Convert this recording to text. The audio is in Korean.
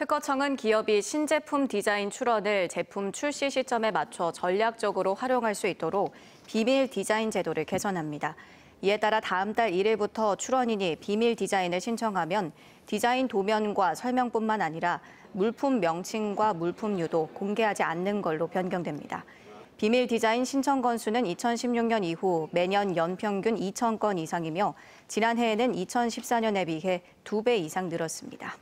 특허청은 기업이 신제품 디자인 출원을 제품 출시 시점에 맞춰 전략적으로 활용할 수 있도록 비밀 디자인 제도를 개선합니다. 이에 따라 다음 달 1일부터 출원인이 비밀 디자인을 신청하면 디자인 도면과 설명뿐만 아니라 물품 명칭과 물품 유도 공개하지 않는 걸로 변경됩니다. 비밀 디자인 신청 건수는 2016년 이후 매년 연평균 2천건 이상이며 지난해에는 2014년에 비해 2배 이상 늘었습니다.